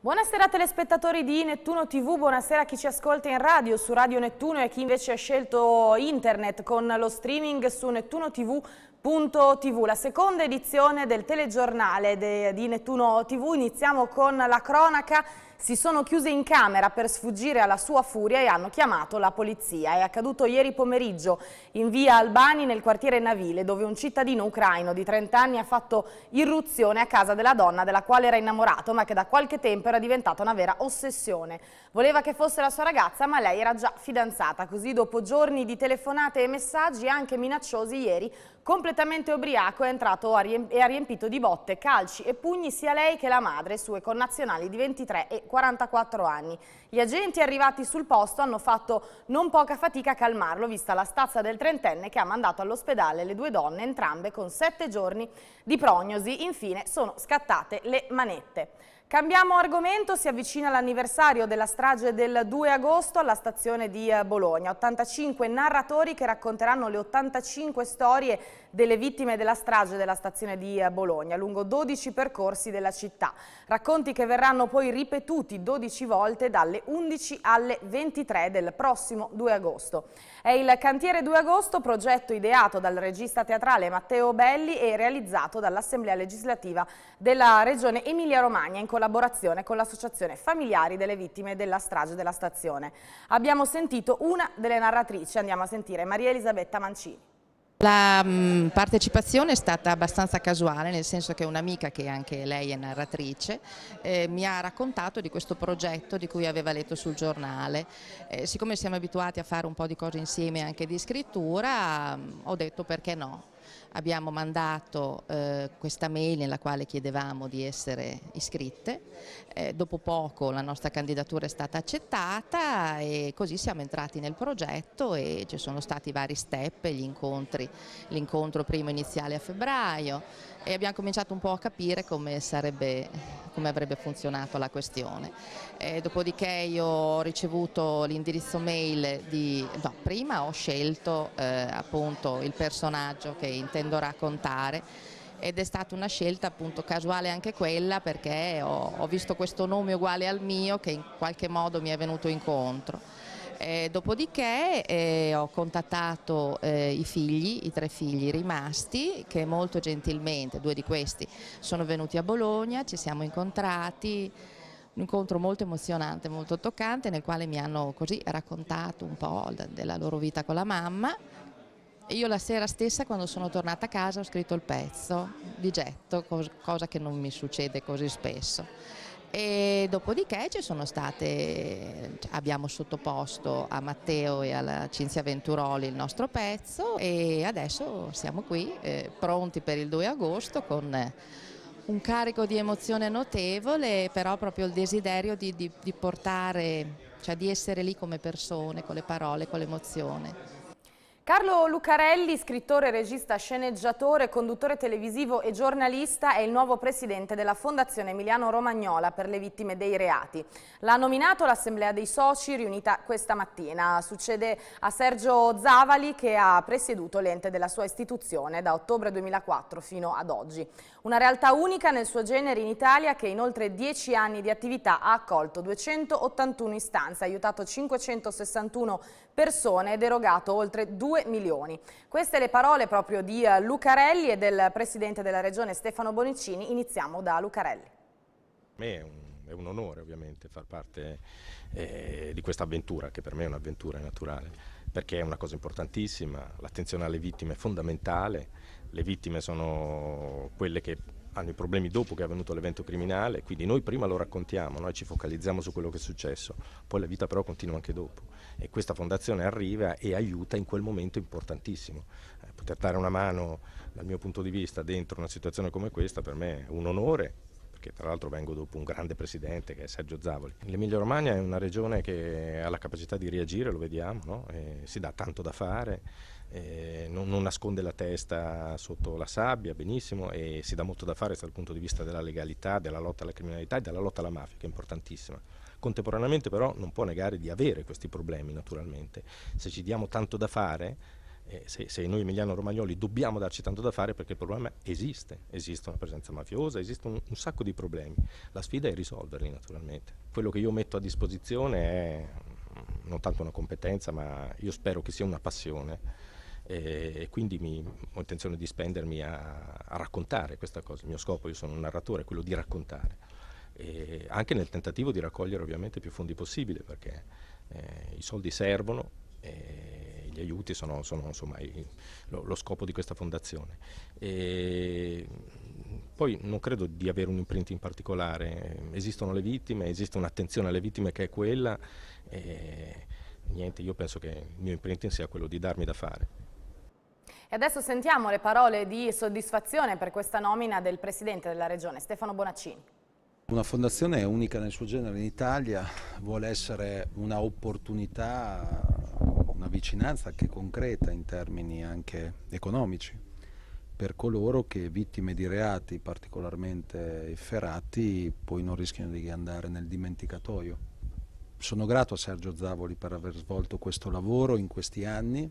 Buonasera telespettatori di Nettuno TV, buonasera a chi ci ascolta in radio, su Radio Nettuno e a chi invece ha scelto internet con lo streaming su Nettuno TV TV, la seconda edizione del telegiornale di Nettuno TV. Iniziamo con la cronaca si sono chiuse in camera per sfuggire alla sua furia e hanno chiamato la polizia. È accaduto ieri pomeriggio in via Albani nel quartiere Navile dove un cittadino ucraino di 30 anni ha fatto irruzione a casa della donna della quale era innamorato ma che da qualche tempo era diventata una vera ossessione. Voleva che fosse la sua ragazza ma lei era già fidanzata, così dopo giorni di telefonate e messaggi anche minacciosi ieri Completamente ubriaco è entrato e ha riempito di botte, calci e pugni sia lei che la madre, sue connazionali di 23 e 44 anni. Gli agenti arrivati sul posto hanno fatto non poca fatica a calmarlo, vista la stazza del trentenne che ha mandato all'ospedale le due donne, entrambe con sette giorni di prognosi. Infine sono scattate le manette. Cambiamo argomento, si avvicina l'anniversario della strage del 2 agosto alla stazione di eh, Bologna. 85 narratori che racconteranno le 85 storie delle vittime della strage della stazione di eh, Bologna, lungo 12 percorsi della città. Racconti che verranno poi ripetuti 12 volte dalle 11 alle 23 del prossimo 2 agosto. È il Cantiere 2 agosto, progetto ideato dal regista teatrale Matteo Belli e realizzato dall'Assemblea legislativa della Regione Emilia-Romagna in collaborazione collaborazione con l'associazione familiari delle vittime della strage della stazione. Abbiamo sentito una delle narratrici, andiamo a sentire Maria Elisabetta Mancini. La mm, partecipazione è stata abbastanza casuale, nel senso che un'amica, che anche lei è narratrice, eh, mi ha raccontato di questo progetto di cui aveva letto sul giornale. Eh, siccome siamo abituati a fare un po' di cose insieme anche di scrittura, mm, ho detto perché no abbiamo mandato eh, questa mail nella quale chiedevamo di essere iscritte, eh, dopo poco la nostra candidatura è stata accettata e così siamo entrati nel progetto e ci sono stati vari step, gli incontri, l'incontro primo iniziale a febbraio e abbiamo cominciato un po' a capire come, sarebbe, come avrebbe funzionato la questione. Eh, dopodiché io ho ricevuto l'indirizzo mail di, no, prima ho scelto eh, appunto il personaggio che interessa intendo raccontare ed è stata una scelta appunto casuale anche quella perché ho, ho visto questo nome uguale al mio che in qualche modo mi è venuto incontro. Eh, dopodiché eh, ho contattato eh, i figli, i tre figli rimasti, che molto gentilmente, due di questi, sono venuti a Bologna, ci siamo incontrati, un incontro molto emozionante, molto toccante, nel quale mi hanno così raccontato un po' della loro vita con la mamma io la sera stessa quando sono tornata a casa ho scritto il pezzo di getto, cosa che non mi succede così spesso. E dopodiché state, abbiamo sottoposto a Matteo e alla Cinzia Venturoli il nostro pezzo e adesso siamo qui eh, pronti per il 2 agosto con un carico di emozione notevole, però proprio il desiderio di, di, di portare, cioè di essere lì come persone, con le parole, con l'emozione. Carlo Lucarelli, scrittore, regista, sceneggiatore, conduttore televisivo e giornalista, è il nuovo presidente della Fondazione Emiliano Romagnola per le vittime dei reati. L'ha nominato l'Assemblea dei Soci riunita questa mattina. Succede a Sergio Zavali che ha presieduto l'ente della sua istituzione da ottobre 2004 fino ad oggi. Una realtà unica nel suo genere in Italia che in oltre dieci anni di attività ha accolto 281 istanze, ha aiutato 561 persone ed erogato oltre 2 milioni. Queste le parole proprio di eh, Lucarelli e del Presidente della Regione Stefano Bonicini. Iniziamo da Lucarelli. È un, è un onore ovviamente far parte eh, di questa avventura, che per me è un'avventura naturale perché è una cosa importantissima, l'attenzione alle vittime è fondamentale, le vittime sono quelle che hanno i problemi dopo che è avvenuto l'evento criminale, quindi noi prima lo raccontiamo, noi ci focalizziamo su quello che è successo, poi la vita però continua anche dopo e questa fondazione arriva e aiuta in quel momento importantissimo. Eh, poter dare una mano dal mio punto di vista dentro una situazione come questa per me è un onore perché tra l'altro vengo dopo un grande presidente che è Sergio Zavoli. L'Emilia Romagna è una regione che ha la capacità di reagire, lo vediamo, no? si dà tanto da fare, non, non, nasconde la testa sotto la sabbia, benissimo, e si dà molto da fare dal punto di vista della legalità, della lotta alla criminalità e della lotta alla mafia, che è importantissima. Contemporaneamente però non può negare di avere questi problemi naturalmente. Se ci diamo tanto da fare, eh, se, se, noi Emiliano Romagnoli dobbiamo darci tanto da fare perché il problema esiste, esiste una presenza mafiosa, esiste un, un sacco di problemi, la sfida è risolverli naturalmente. Quello che io metto a disposizione è mm, non tanto una competenza ma io spero che sia una passione e, quindi mi, ho intenzione di spendermi a, a raccontare questa cosa, il mio scopo, io sono un narratore, è quello di raccontare e anche nel tentativo di raccogliere ovviamente più fondi possibile perché eh, i soldi servono e gli aiuti sono, sono insomma, i, lo, lo, scopo di questa fondazione. E poi non credo di avere un imprint in particolare, esistono le vittime, esiste un'attenzione alle vittime che è quella e niente, io penso che il mio imprinting sia quello di darmi da fare. E adesso sentiamo le parole di soddisfazione per questa nomina del Presidente della Regione, Stefano Bonaccini. Una fondazione unica nel suo genere in Italia, vuole essere una opportunità, una vicinanza anche concreta in termini anche economici per coloro che vittime di reati particolarmente efferati poi non rischiano di andare nel dimenticatoio. Sono grato a Sergio Zavoli per aver svolto questo lavoro in questi anni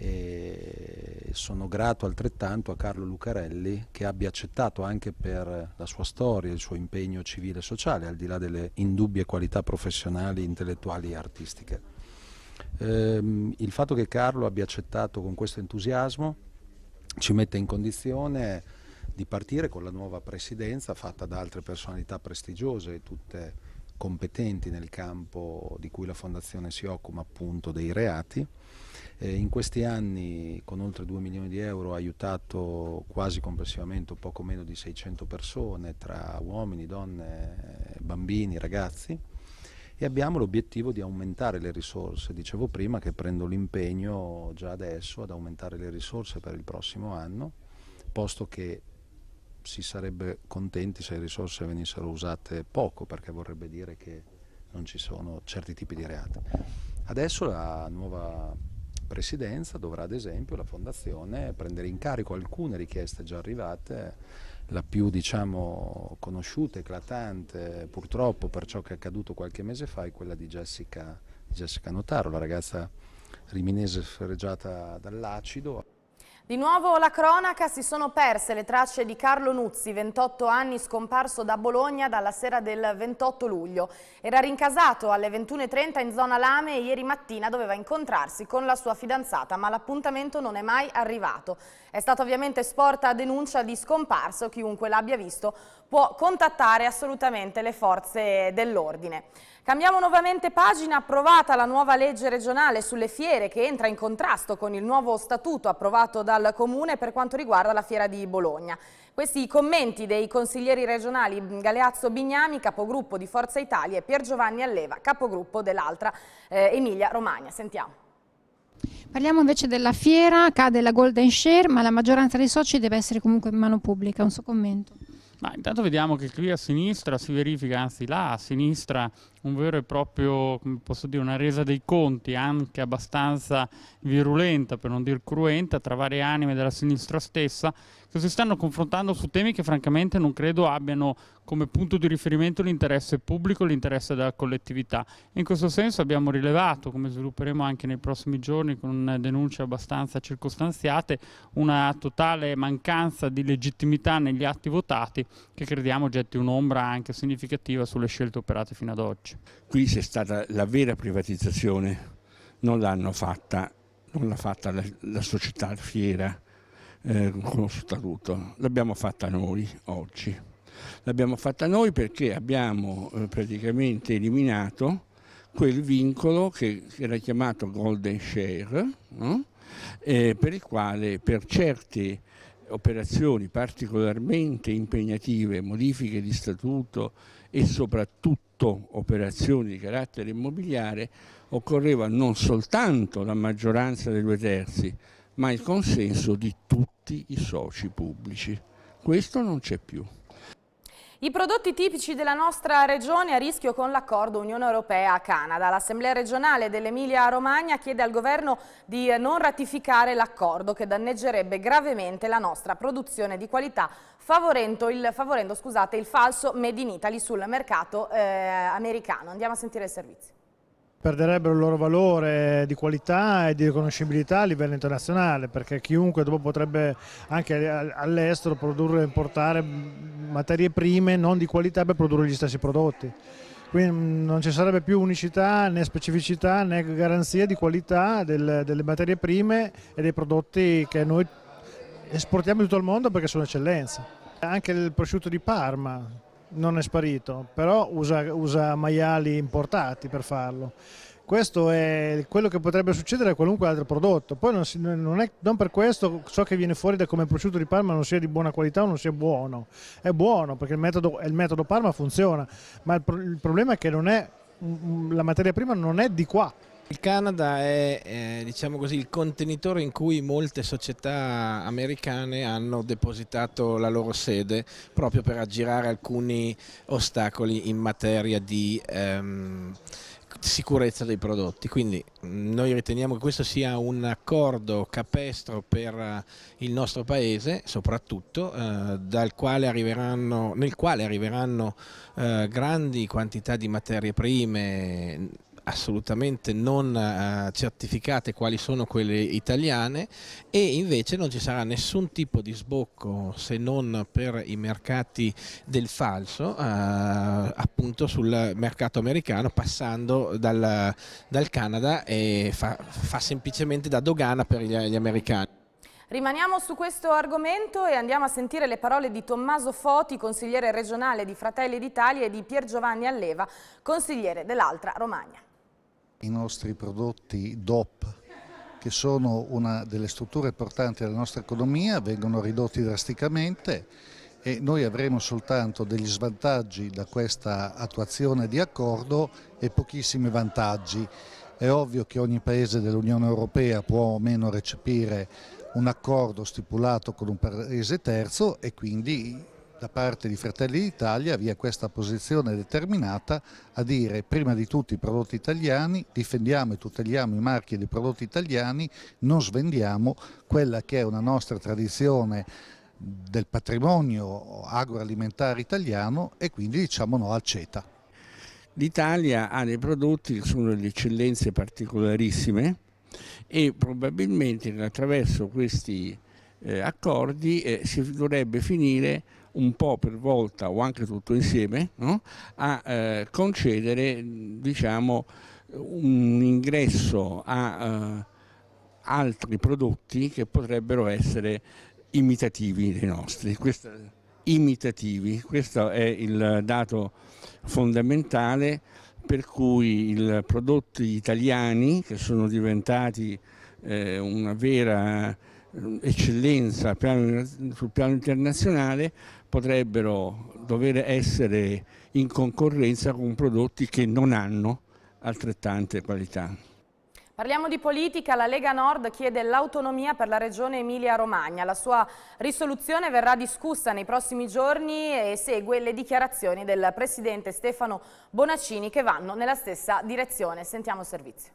e sono grato altrettanto a Carlo Lucarelli che abbia accettato anche per la sua storia, il suo impegno civile e sociale, al di là delle indubbie qualità professionali, intellettuali e artistiche. Ehm, il fatto che Carlo abbia accettato con questo entusiasmo ci mette in condizione di partire con la nuova presidenza fatta da altre personalità prestigiose, tutte competenti nel campo di cui la Fondazione si occupa appunto dei reati eh, in questi anni con oltre 2 milioni di euro ha aiutato quasi complessivamente poco meno di 600 persone tra uomini, donne, bambini, ragazzi e abbiamo l'obiettivo di aumentare le risorse. Dicevo prima che prendo l'impegno già adesso ad aumentare le risorse per il prossimo anno, posto che si sarebbe contenti se le risorse venissero usate poco, perché vorrebbe dire che non ci sono certi tipi di reati. Adesso la nuova presidenza dovrà ad esempio la fondazione prendere in carico alcune richieste già arrivate la più diciamo, conosciuta, eclatante purtroppo per ciò che è accaduto qualche mese fa è quella di Jessica, Jessica Notaro, la ragazza riminese sfregiata dall'acido. Di nuovo la cronaca, si sono perse le tracce di Carlo Nuzzi, 28 anni scomparso da Bologna dalla sera del 28 luglio. Era rincasato alle 21.30 in zona Lame e ieri mattina doveva incontrarsi con la sua fidanzata, ma l'appuntamento non è mai arrivato. È stata ovviamente sporta denuncia di scomparso, chiunque l'abbia visto può contattare assolutamente le forze dell'ordine. Cambiamo nuovamente pagina, approvata la nuova legge regionale sulle fiere che entra in contrasto con il nuovo statuto approvato dal Comune per quanto riguarda la fiera di Bologna. Questi i commenti dei consiglieri regionali Galeazzo Bignami, capogruppo di Forza Italia e Pier Giovanni Alleva, capogruppo dell'altra eh, Emilia Romagna. Sentiamo. Parliamo invece della fiera, cade la golden share ma la maggioranza dei soci deve essere comunque in mano pubblica, un suo commento. Ma intanto vediamo che qui a sinistra si verifica, anzi là a sinistra, un vero e proprio, come posso dire, una resa dei conti, anche abbastanza virulenta, per non dire cruenta, tra varie anime della sinistra stessa, che si stanno confrontando su temi che francamente non credo abbiano come punto di riferimento l'interesse pubblico, l'interesse della collettività. In questo senso abbiamo rilevato, come svilupperemo anche nei prossimi giorni con denunce abbastanza circostanziate, una totale mancanza di legittimità negli atti votati che crediamo getti un'ombra anche significativa sulle scelte operate fino ad oggi. Qui c'è stata la vera privatizzazione, non l'hanno fatta, non l'ha fatta la, la società fiera, eh, con lo statuto. L'abbiamo fatta noi oggi. L'abbiamo fatta noi perché abbiamo eh, praticamente eliminato quel vincolo che era chiamato golden share, no? eh, per il quale per certe operazioni particolarmente impegnative, modifiche di statuto e soprattutto operazioni di carattere immobiliare, occorreva non soltanto la maggioranza dei due terzi, ma il consenso di tutti i soci pubblici. Questo non c'è più. I prodotti tipici della nostra regione a rischio con l'accordo Unione Europea-Canada. L'Assemblea regionale dell'Emilia-Romagna chiede al governo di non ratificare l'accordo che danneggerebbe gravemente la nostra produzione di qualità favorendo il, favorendo, scusate, il falso Made in Italy sul mercato eh, americano. Andiamo a sentire il servizio perderebbero il loro valore di qualità e di riconoscibilità a livello internazionale perché chiunque dopo potrebbe anche all'estero produrre e importare materie prime non di qualità per produrre gli stessi prodotti quindi mm, non ci sarebbe più unicità né specificità né garanzia di qualità del, delle materie prime e dei prodotti che noi esportiamo in tutto il mondo perché sono eccellenza anche il prosciutto di Parma non è sparito, però usa, usa maiali importati per farlo. Questo è quello che potrebbe succedere a qualunque altro prodotto. Poi non, si, non, è, non per questo ciò che viene fuori da come prosciutto di Parma non sia di buona qualità o non sia buono. È buono perché il metodo, il metodo Parma funziona, ma il, il problema è che è, mm, mm, la materia prima non è di qua, il Canada è eh, diciamo così, il contenitore in cui molte società americane hanno depositato la loro sede proprio per aggirare alcuni ostacoli in materia di ehm, sicurezza dei prodotti. Quindi mm, noi riteniamo che questo sia un accordo capestro per eh, il nostro paese, soprattutto, eh, quale nel quale arriveranno eh, grandi quantità di materie prime assolutamente non eh, certificate quali sono quelle italiane e invece non ci sarà nessun tipo di sbocco se non per i mercati del falso eh, appunto sul mercato americano passando dal, dal Canada e fa, fa, semplicemente da dogana per gli, gli americani. Rimaniamo su questo argomento e andiamo a sentire le parole di Tommaso Foti, consigliere regionale di Fratelli d'Italia e di Pier Giovanni Alleva, consigliere dell'Altra Romagna. I nostri prodotti DOP, che sono una delle strutture portanti della nostra economia, vengono ridotti drasticamente e noi avremo soltanto degli svantaggi da questa attuazione di accordo e pochissimi vantaggi. È ovvio che ogni paese dell'Unione Europea può o meno recepire un accordo stipulato con un paese terzo e quindi da parte di Fratelli d'Italia vi è questa posizione determinata a dire prima di tutto i prodotti italiani, difendiamo e tuteliamo i marchi dei prodotti italiani, non svendiamo quella che è una nostra tradizione del patrimonio agroalimentare italiano e quindi diciamo no al CETA. L'Italia ha dei prodotti che sono delle eccellenze particolarissime e probabilmente attraverso questi eh, accordi eh, si dovrebbe finire un po' per volta o anche tutto insieme no? a eh, concedere diciamo, un ingresso a eh, altri prodotti che potrebbero essere imitativi dei nostri. Questa, imitativi, questo è il dato fondamentale per cui i prodotti italiani che sono diventati eh, una vera eh, eccellenza sul piano internazionale potrebbero dover essere in concorrenza con prodotti che non hanno altrettante qualità. Parliamo di politica, la Lega Nord chiede l'autonomia per la regione Emilia-Romagna. La sua risoluzione verrà discussa nei prossimi giorni e segue le dichiarazioni del presidente Stefano Bonaccini che vanno nella stessa direzione. Sentiamo il servizio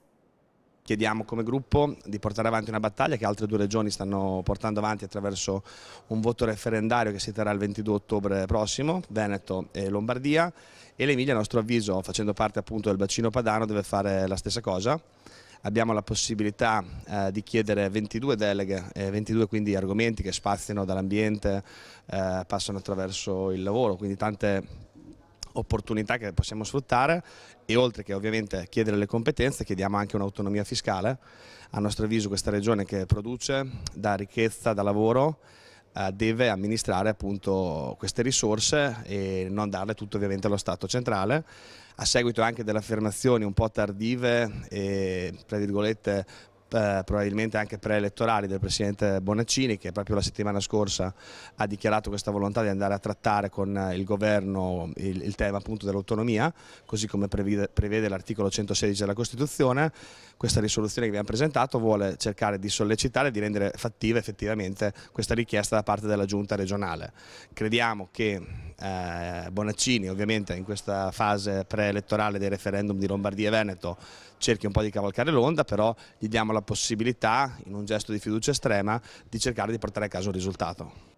chiediamo come gruppo di portare avanti una battaglia che altre due regioni stanno portando avanti attraverso un voto referendario che si terrà il 22 ottobre prossimo, Veneto e Lombardia e l'Emilia a nostro avviso facendo parte appunto del bacino padano deve fare la stessa cosa. Abbiamo la possibilità eh, di chiedere 22 deleghe, eh, 22 quindi argomenti che spaziano dall'ambiente, eh, passano attraverso il lavoro, quindi tante opportunità che possiamo sfruttare e oltre che ovviamente chiedere le competenze chiediamo anche un'autonomia fiscale, a nostro avviso questa regione che produce, dà ricchezza, dà lavoro, eh, deve amministrare appunto queste risorse e non darle tutto ovviamente allo Stato centrale. A seguito anche delle affermazioni un po' tardive e tra virgolette eh, probabilmente anche preelettorali del Presidente Bonaccini che proprio la settimana scorsa ha dichiarato questa volontà di andare a trattare con eh, il Governo il, il tema appunto dell'autonomia, così come prevede, prevede l'articolo 116 della Costituzione. Questa risoluzione che abbiamo presentato vuole cercare di sollecitare e di rendere fattiva effettivamente questa richiesta da parte della Giunta regionale. Crediamo che eh, Bonaccini ovviamente in questa fase preelettorale dei referendum di Lombardia e Veneto cerchi un po' di cavalcare l'onda, però gli diamo la possibilità, in un gesto di fiducia estrema, di cercare di portare a casa un risultato.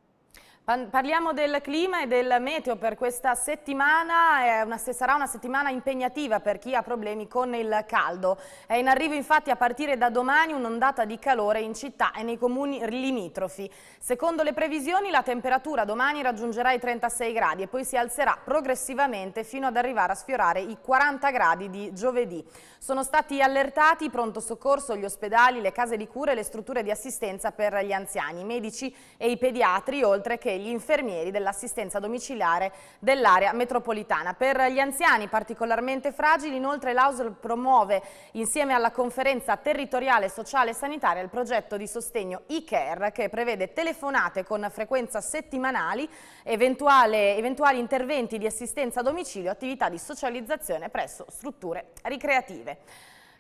Parliamo del clima e del meteo per questa settimana, una, sarà una settimana impegnativa per chi ha problemi con il caldo. È in arrivo infatti a partire da domani un'ondata di calore in città e nei comuni limitrofi. Secondo le previsioni la temperatura domani raggiungerà i 36 gradi e poi si alzerà progressivamente fino ad arrivare a sfiorare i 40 gradi di giovedì. Sono stati allertati pronto soccorso, gli ospedali, le case di cura e le strutture di assistenza per gli anziani, i medici e i pediatri oltre che e gli infermieri dell'assistenza domiciliare dell'area metropolitana. Per gli anziani particolarmente fragili inoltre l'AUSL promuove insieme alla conferenza territoriale sociale e sanitaria il progetto di sostegno e-care che prevede telefonate con frequenza settimanali, eventuali, eventuali interventi di assistenza a domicilio, attività di socializzazione presso strutture ricreative.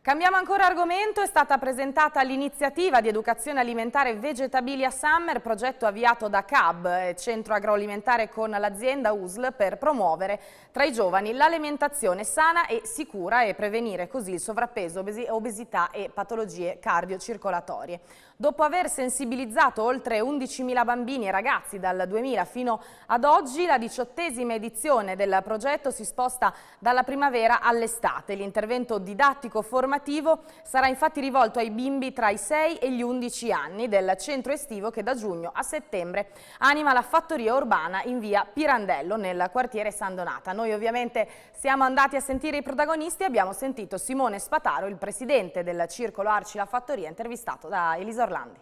Cambiamo ancora argomento, è stata presentata l'iniziativa di educazione alimentare Vegetabilia Summer, progetto avviato da CAB, eh, centro agroalimentare con l'azienda USL, per promuovere tra i giovani l'alimentazione sana e sicura e prevenire così il sovrappeso, obesità e patologie cardiocircolatorie. Dopo aver sensibilizzato oltre 11.000 bambini e ragazzi dal 2000 fino ad oggi, la diciottesima edizione del progetto si sposta dalla primavera all'estate. L'intervento didattico formativo formativo sarà infatti rivolto ai bimbi tra i 6 e gli 11 anni del centro estivo che da giugno a settembre anima la fattoria urbana in via Pirandello nel quartiere San Donata. Noi ovviamente siamo andati a sentire i protagonisti e abbiamo sentito Simone Spataro, il presidente del circolo Arci La Fattoria, intervistato da Elisa Orlandi.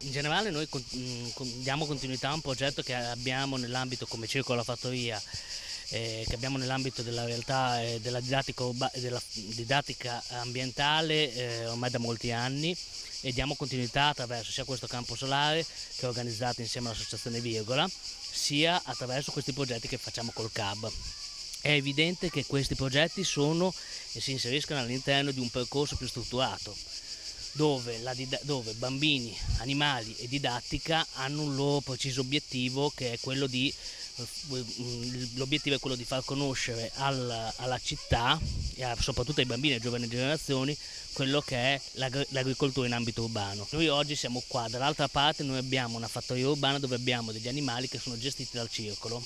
In generale noi diamo continuità a un progetto che abbiamo nell'ambito come Circolo La Fattoria eh, che abbiamo nell'ambito della realtà eh, della, della, didattica ambientale eh, ormai da molti anni e diamo continuità attraverso sia questo campo solare che è organizzato insieme all'associazione Virgola sia attraverso questi progetti che facciamo col CAB. È evidente che questi progetti sono e si inseriscono all'interno di un percorso più strutturato dove, dove, bambini, animali e didattica hanno un loro preciso obiettivo che è quello di eh, mm, l'obiettivo è quello di far conoscere alla, alla città e a, soprattutto ai bambini e alle giovani generazioni quello che è l'agricoltura in ambito urbano. Noi oggi siamo qua, dall'altra parte noi abbiamo una fattoria urbana dove abbiamo degli animali che sono gestiti dal circolo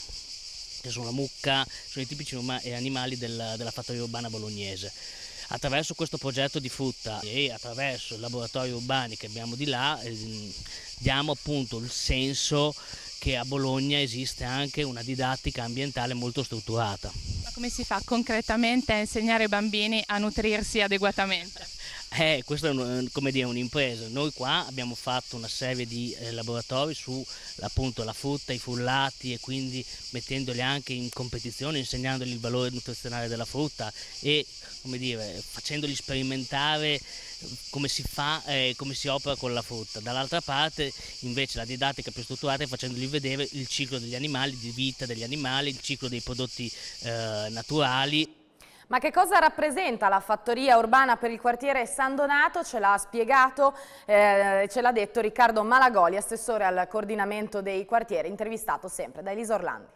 che sono la mucca, sono i tipici animali della, della fattoria urbana bolognese attraverso questo progetto di frutta e attraverso i laboratori urbani che abbiamo di là ehm, diamo appunto il senso che a Bologna esiste anche una didattica ambientale molto strutturata. Ma come si fa concretamente a insegnare ai bambini a nutrirsi adeguatamente? Eh, questa è un, come dire, un'impresa. Noi qua abbiamo fatto una serie di eh, laboratori su appunto la frutta, i frullati e quindi mettendoli anche in competizione, insegnandogli il valore nutrizionale della frutta e come dire, facendoli sperimentare eh, come si fa, eh, come si opera con la frutta. Dall'altra parte invece la didattica più strutturata è facendogli vedere il ciclo degli animali, di vita degli animali, il ciclo dei prodotti eh, naturali. Ma che cosa rappresenta la fattoria urbana per il quartiere San Donato? Ce l'ha spiegato, eh, ce l'ha detto Riccardo Malagoli, assessore al coordinamento dei quartieri, intervistato sempre da Elisa Orlandi.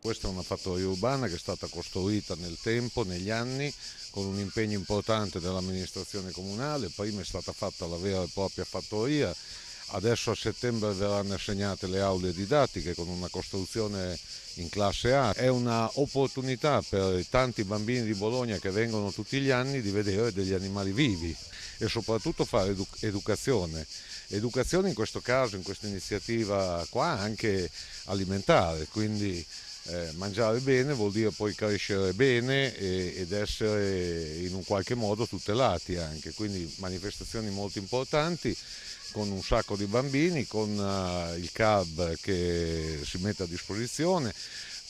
Questa è una fattoria urbana che è stata costruita nel tempo, negli anni, con un impegno importante dell'amministrazione comunale. Prima è stata fatta la vera e propria fattoria Adesso a settembre verranno assegnate le aule didattiche con una costruzione in classe A. È un'opportunità per tanti bambini di Bologna che vengono tutti gli anni di vedere degli animali vivi e soprattutto fare edu educazione. Educazione in questo caso, in questa iniziativa qua, anche alimentare, quindi eh, mangiare bene vuol dire poi crescere bene e, ed essere in un qualche modo tutelati anche, quindi manifestazioni molto importanti con un sacco di bambini, con eh, il CAB che si mette a disposizione,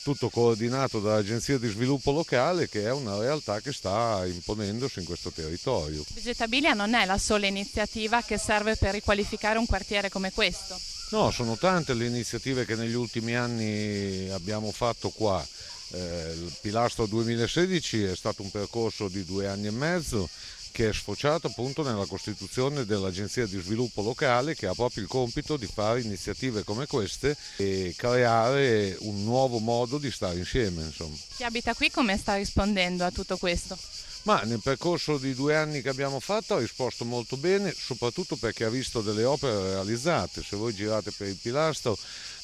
tutto coordinato dall'Agenzia di Sviluppo Locale che è una realtà che sta imponendosi in questo territorio. Vegetabilia non è la sola iniziativa che serve per riqualificare un quartiere come questo? No, sono tante le iniziative che negli ultimi anni abbiamo fatto qua. Eh, il pilastro 2016 è stato un percorso di due anni e mezzo che è sfociato appunto nella costituzione dell'agenzia di sviluppo locale che ha proprio il compito di fare iniziative come queste e creare un nuovo modo di stare insieme. Insomma. Chi abita qui come sta rispondendo a tutto questo? Ma nel percorso di due anni che abbiamo fatto ha risposto molto bene, soprattutto perché ha visto delle opere realizzate. Se voi girate per il pilastro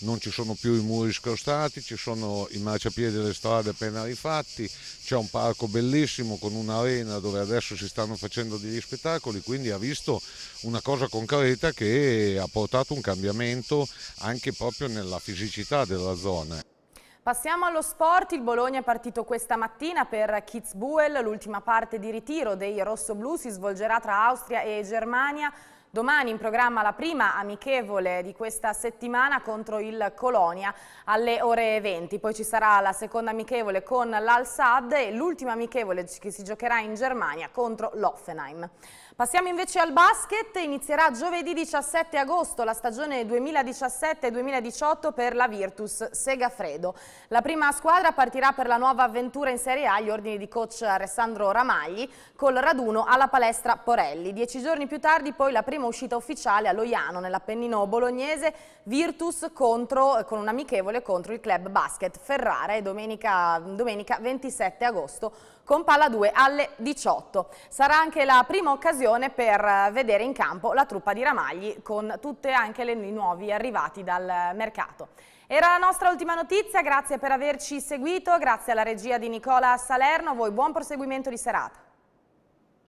non ci sono più i muri scrostati, ci sono i marciapiedi delle strade appena rifatti, c'è un parco bellissimo con un'arena dove adesso si stanno facendo degli spettacoli, quindi ha visto una cosa concreta che ha portato un cambiamento anche proprio nella fisicità della zona. Passiamo allo sport, il Bologna è partito questa mattina per Kitzbühel, l'ultima parte di ritiro dei rossoblù si svolgerà tra Austria e Germania. Domani in programma la prima amichevole di questa settimana contro il Colonia alle ore 20. Poi ci sarà la seconda amichevole con l'Al-Sad e l'ultima amichevole che si giocherà in Germania contro l'Offenheim. Passiamo invece al basket, inizierà giovedì 17 agosto la stagione 2017-2018 per la Virtus Segafredo. La prima squadra partirà per la nuova avventura in Serie A gli ordini di coach Alessandro Ramagli col raduno alla palestra Porelli. Dieci giorni più tardi poi la prima uscita ufficiale a Loiano nell'Appennino bolognese Virtus contro, con un amichevole contro il club basket Ferrara e domenica, domenica 27 agosto con Palla 2 alle 18. Sarà anche la prima occasione per eh, vedere in campo la truppa di Ramagli con tutte anche le nuovi arrivati dal mercato. Era la nostra ultima notizia, grazie per averci seguito, grazie alla regia di Nicola Salerno, voi buon proseguimento di serata.